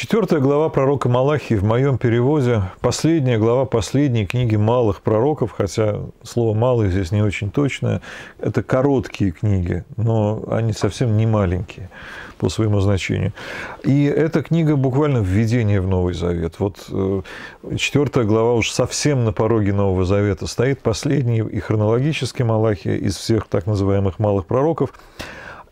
Четвертая глава пророка Малахии в моем переводе, последняя глава последней книги малых пророков, хотя слово «малых» здесь не очень точное, это короткие книги, но они совсем не маленькие по своему значению. И эта книга буквально введение в Новый Завет. Вот э, четвертая глава уж совсем на пороге Нового Завета стоит, последний и хронологически Малахия из всех так называемых малых пророков –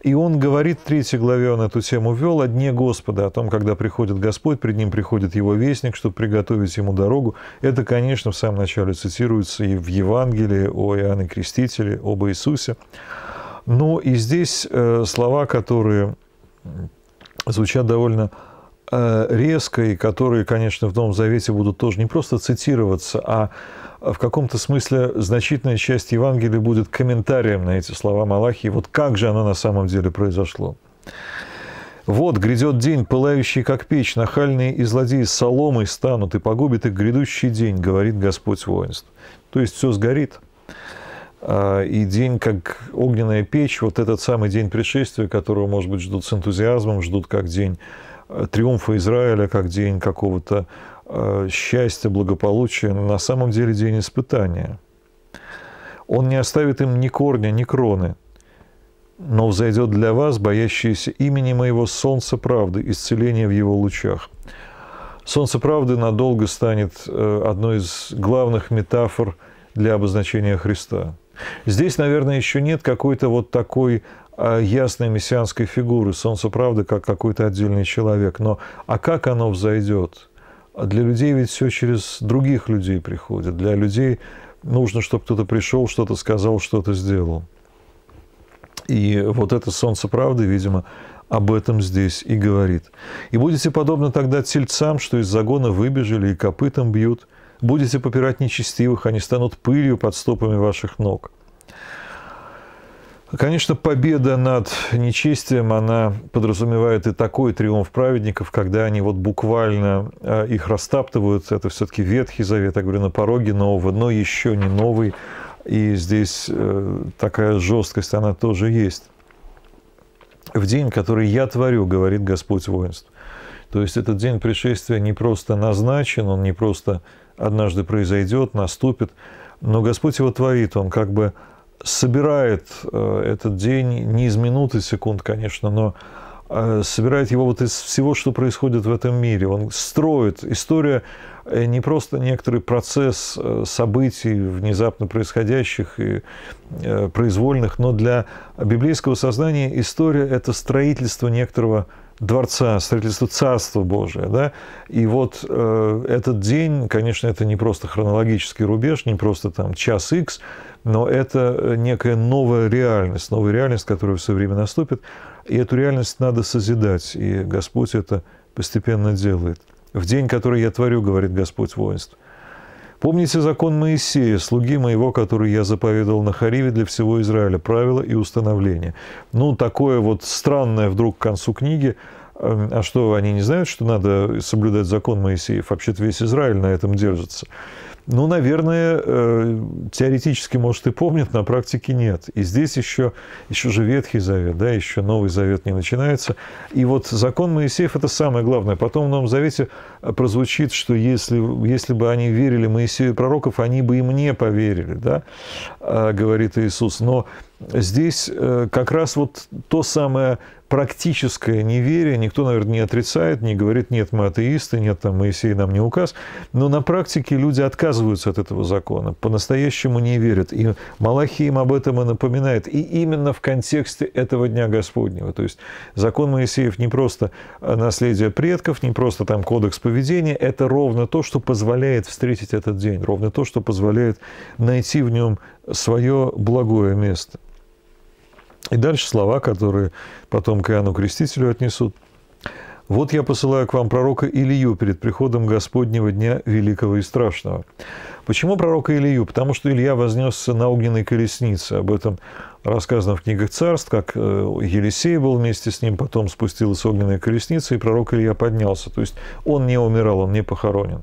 и он говорит, в третьей главе он эту тему вел, о дне Господа, о том, когда приходит Господь, пред ним приходит его вестник, чтобы приготовить ему дорогу. Это, конечно, в самом начале цитируется и в Евангелии о Иоанне Крестителе, об Иисусе. Но ну и здесь э, слова, которые звучат довольно Э, резкой, которые, конечно, в Новом Завете будут тоже не просто цитироваться, а, а в каком-то смысле значительная часть Евангелия будет комментарием на эти слова Малахии. Вот как же оно на самом деле произошло. Вот грядет день, пылающий как печь, нахальные и злодеи с соломой станут, и погубит их грядущий день, говорит Господь воинств. То есть все сгорит. А, и день, как огненная печь, вот этот самый день пришествия, которого, может быть, ждут с энтузиазмом, ждут как день триумфа Израиля как день какого-то э, счастья, благополучия, на самом деле день испытания. Он не оставит им ни корня, ни кроны, но взойдет для вас, боящиеся имени моего солнца правды, исцеление в его лучах. Солнце правды надолго станет э, одной из главных метафор для обозначения Христа. Здесь, наверное, еще нет какой-то вот такой а, ясной мессианской фигуры, солнце правды, как какой-то отдельный человек. Но а как оно взойдет? Для людей ведь все через других людей приходит. Для людей нужно, чтобы кто-то пришел, что-то сказал, что-то сделал. И вот это солнце правды, видимо, об этом здесь и говорит. «И будете подобно тогда тельцам, что из загона выбежали и копытом бьют. Будете попирать нечестивых, они станут пылью под стопами ваших ног. Конечно, победа над нечестием, она подразумевает и такой триумф праведников, когда они вот буквально э, их растаптывают. Это все-таки Ветхий Завет, я говорю, на пороге нового, но еще не новый. И здесь э, такая жесткость, она тоже есть. «В день, который я творю, говорит Господь воинств». То есть этот день пришествия не просто назначен, он не просто однажды произойдет, наступит, но Господь его творит, он как бы собирает э, этот день не из минуты секунд, конечно, но э, собирает его вот из всего, что происходит в этом мире. Он строит. История э, не просто некоторый процесс событий, внезапно происходящих и произвольных, но для библейского сознания история – это строительство некоторого дворца, строительство Царства Божия. Да? И вот э, этот день, конечно, это не просто хронологический рубеж, не просто там час X, но это э, некая новая реальность, новая реальность, которая все время наступит. И эту реальность надо созидать, и Господь это постепенно делает. В день, который я творю, говорит Господь воинств, Помните закон Моисея, слуги моего, который я заповедовал на Хариве для всего Израиля, правила и установления. Ну, такое вот странное вдруг к концу книги, эм, а что, они не знают, что надо соблюдать закон Моисеев? Вообще-то весь Израиль на этом держится ну, наверное, э, теоретически, может, и помнят, на практике нет. И здесь еще, еще же Ветхий Завет, да, еще Новый Завет не начинается. И вот закон Моисеев – это самое главное. Потом в Новом Завете э, прозвучит, что если, если бы они верили Моисею и пророков, они бы и мне поверили, да, э, говорит Иисус. Но здесь как раз вот то самое практическое неверие, никто, наверное, не отрицает, не говорит, нет, мы атеисты, нет, там, Моисей нам не указ, но на практике люди отказываются от этого закона, по-настоящему не верят, и Малахи им об этом и напоминает, и именно в контексте этого Дня Господнего, то есть закон Моисеев не просто наследие предков, не просто там кодекс поведения, это ровно то, что позволяет встретить этот день, ровно то, что позволяет найти в нем свое благое место. И дальше слова, которые потом к Иоанну Крестителю отнесут. «Вот я посылаю к вам пророка Илью перед приходом Господнего дня великого и страшного». Почему пророка Илью? Потому что Илья вознесся на огненной колеснице. Об этом рассказано в книгах царств, как э, Елисей был вместе с ним, потом спустилась огненная колесница, и пророк Илья поднялся. То есть он не умирал, он не похоронен.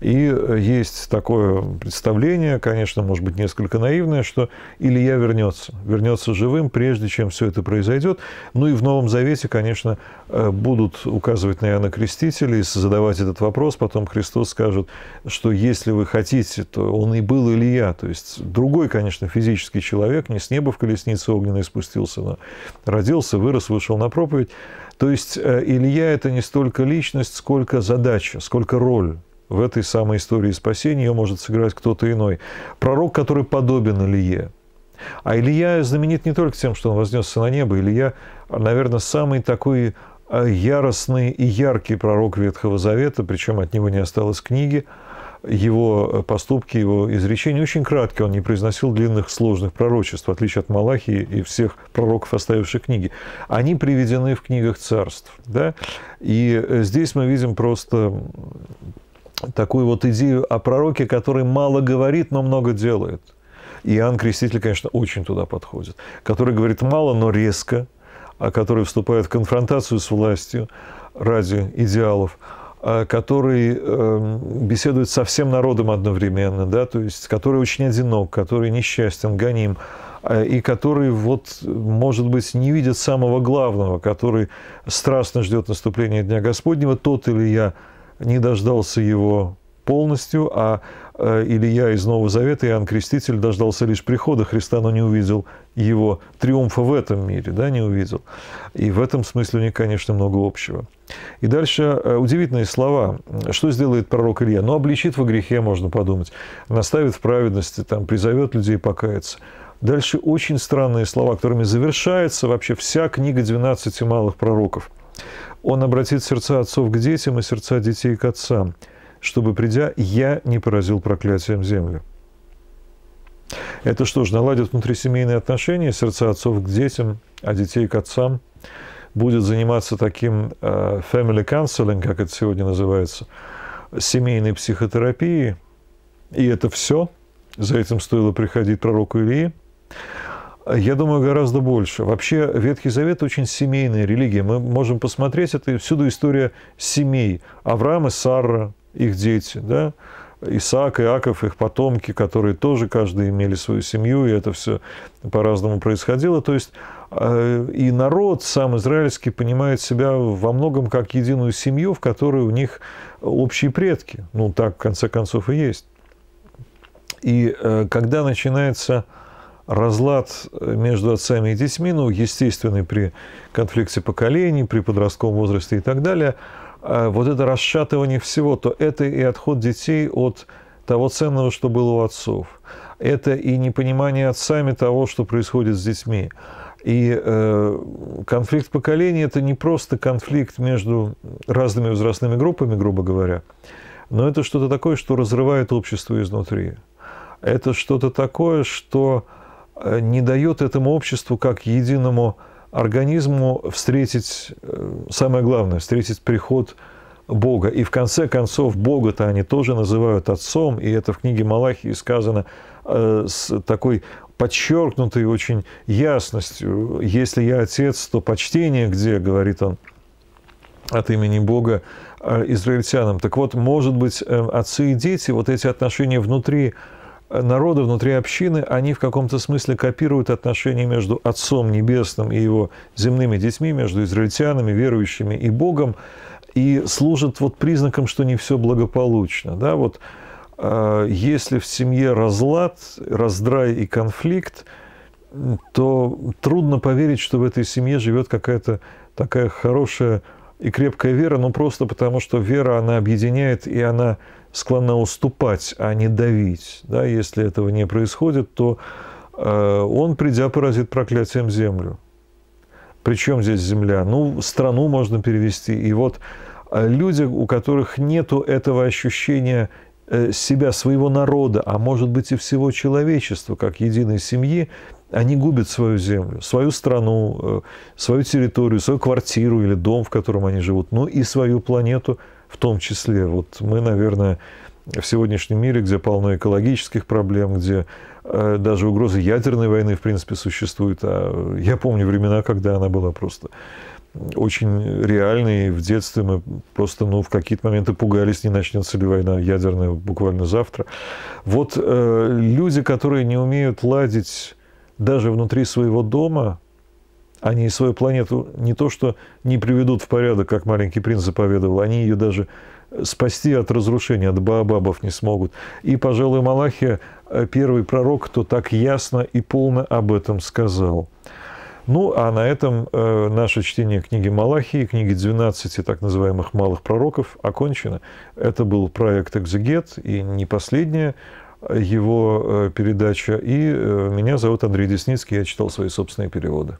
И э, есть такое представление, конечно, может быть, несколько наивное, что Илья вернется, вернется живым, прежде чем все это произойдет. Ну и в Новом Завете, конечно, э, будут указывать на Иоанна Крестителя и задавать этот вопрос. Потом Христос скажет, что если вы хотите, то он и был Илья. То есть другой, конечно, физический человек, не с неба в колеснице огненной спустился, но родился, вырос, вышел на проповедь. То есть э, Илья – это не столько личность, сколько задача, сколько роль в этой самой истории спасения, ее может сыграть кто-то иной. Пророк, который подобен Илье. А Илья знаменит не только тем, что он вознесся на небо. Илья, наверное, самый такой э, яростный и яркий пророк Ветхого Завета, причем от него не осталось книги. Его э, поступки, его изречения очень краткие, он не произносил длинных сложных пророчеств, в отличие от Малахии и всех пророков, оставивших книги. Они приведены в книгах царств. Да? И э, здесь мы видим просто такую вот идею о пророке, который мало говорит, но много делает. Иоанн Креститель, конечно, очень туда подходит. Который говорит мало, но резко, а который вступает в конфронтацию с властью ради идеалов, а который э, беседует со всем народом одновременно, да, то есть который очень одинок, который несчастен, гоним, а, и который, вот, может быть, не видит самого главного, который страстно ждет наступления Дня Господнего, тот или я – не дождался его полностью, а э, Илья из Нового Завета, Иоанн Креститель, дождался лишь прихода Христа, но не увидел его триумфа в этом мире, да, не увидел. И в этом смысле у них, конечно, много общего. И дальше э, удивительные слова. Что сделает пророк Илья? Ну, обличит во грехе, можно подумать. Наставит в праведности, там, призовет людей покаяться. Дальше очень странные слова, которыми завершается вообще вся книга 12 малых пророков. Он обратит сердца отцов к детям и сердца детей к отцам, чтобы, придя, я не поразил проклятием землю. Это что же наладит внутрисемейные отношения сердца отцов к детям, а детей к отцам, будет заниматься таким э, family counseling, как это сегодня называется, семейной психотерапией, и это все. За этим стоило приходить пророку Илии. Я думаю, гораздо больше. Вообще, Ветхий Завет очень семейная религия. Мы можем посмотреть, это всюду история семей. Авраам и Сара, их дети, да? Исаак, Иаков, их потомки, которые тоже каждый имели свою семью, и это все по-разному происходило. То есть э, и народ сам израильский понимает себя во многом как единую семью, в которой у них общие предки. Ну, так, в конце концов, и есть. И э, когда начинается разлад между отцами и детьми, ну, естественный при конфликте поколений, при подростковом возрасте и так далее, а вот это расшатывание всего, то это и отход детей от того ценного, что было у отцов. Это и непонимание отцами того, что происходит с детьми. И э, конфликт поколений – это не просто конфликт между разными возрастными группами, грубо говоря, но это что-то такое, что разрывает общество изнутри. Это что-то такое, что Э, не дает этому обществу как единому организму встретить, э, самое главное, встретить приход Бога. И в конце концов Бога-то они тоже называют Отцом, и это в книге Малахии сказано э, с такой подчеркнутой очень ясностью. «Если я Отец, то почтение где?» – говорит он от имени Бога израильтянам. Так вот, может быть, отцы и дети, вот эти отношения внутри – народы внутри общины, они в каком-то смысле копируют отношения между Отцом Небесным и его земными детьми, между израильтянами, верующими и Богом, и служат вот признаком, что не все благополучно. Да? Вот, э, если в семье разлад, раздрай и конфликт, то трудно поверить, что в этой семье живет какая-то такая хорошая и крепкая вера, но ну, просто потому, что вера, она объединяет, и она склонна уступать, а не давить. Да? Если этого не происходит, то э, он, придя, поразит проклятием землю. Причем здесь земля? Ну, страну можно перевести. И вот э, люди, у которых нет этого ощущения э, себя, своего народа, а может быть и всего человечества, как единой семьи, они губят свою землю, свою страну, э, свою территорию, свою квартиру или дом, в котором они живут, ну и свою планету – в том числе. Вот мы, наверное, в сегодняшнем мире, где полно экологических проблем, где э, даже угроза ядерной войны, в принципе, существует. А э, я помню времена, когда она была просто очень реальной. В детстве мы просто ну, в какие-то моменты пугались, не начнется ли война ядерная буквально завтра. Вот э, люди, которые не умеют ладить даже внутри своего дома, они свою планету не то что не приведут в порядок, как маленький принц заповедовал, они ее даже спасти от разрушения, от баобабов не смогут. И, пожалуй, Малахия э, первый пророк, кто так ясно и полно об этом сказал. Ну, а на этом э, наше чтение книги Малахии, книги 12 так называемых малых пророков окончено. Это был проект «Экзегет» и не последняя э, его передача. И меня зовут Андрей Десницкий, я читал свои собственные переводы.